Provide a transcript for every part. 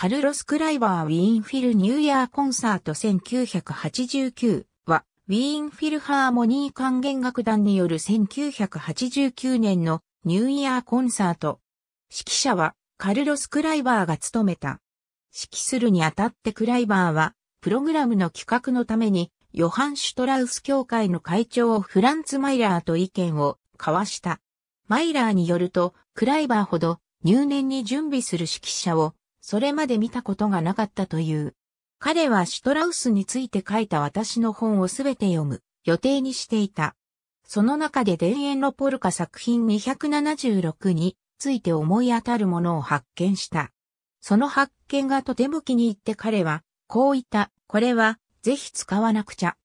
カルロス・クライバー・ウィーン・フィル・ニューイヤー・コンサート1989は、ウィーン・フィル・ハーモニー管弦楽団による1989年のニューイヤー・コンサート。指揮者は、カルロス・クライバーが務めた。指揮するにあたってクライバーは、プログラムの企画のために、ヨハン・シュトラウス協会の会長フランツ・マイラーと意見を交わした。マイラーによると、クライバーほど入念に準備する指揮者をそれまで見たことがなかったという。彼はシュトラウスについて書いた私の本をすべて読む予定にしていた。その中で田園のポルカ作品276について思い当たるものを発見した。その発見がとても気に入って彼は、こう言った、これは、ぜひ使わなくちゃ。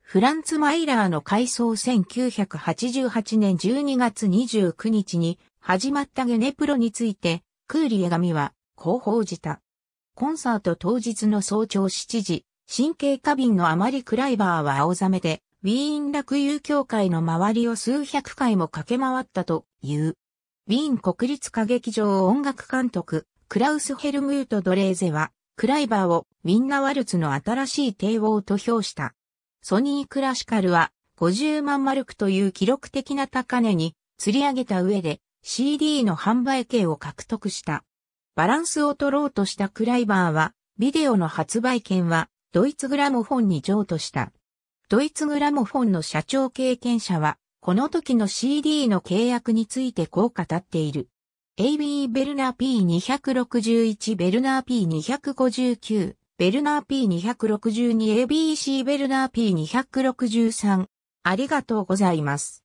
フランツ・マイラーの改装1988年12月29日に始まったゲネプロについて、クーリエ紙はこう報じた。コンサート当日の早朝7時、神経過敏のあまりクライバーは青ざめで、ウィーン落遊協会の周りを数百回も駆け回ったという。ウィーン国立歌劇場音楽監督、クラウス・ヘルムート・ドレーゼは、クライバーをウィンナ・ワルツの新しい帝王と評した。ソニー・クラシカルは50万マルクという記録的な高値に釣り上げた上で CD の販売権を獲得した。バランスを取ろうとしたクライバーは、ビデオの発売権はドイツグラモフォンに譲渡した。ドイツグラモフォンの社長経験者は、この時の CD の契約についてこう語っている。AB ベルナー P261 ベルナー P259 ベルナー P262ABC ベルナー P263 ありがとうございます。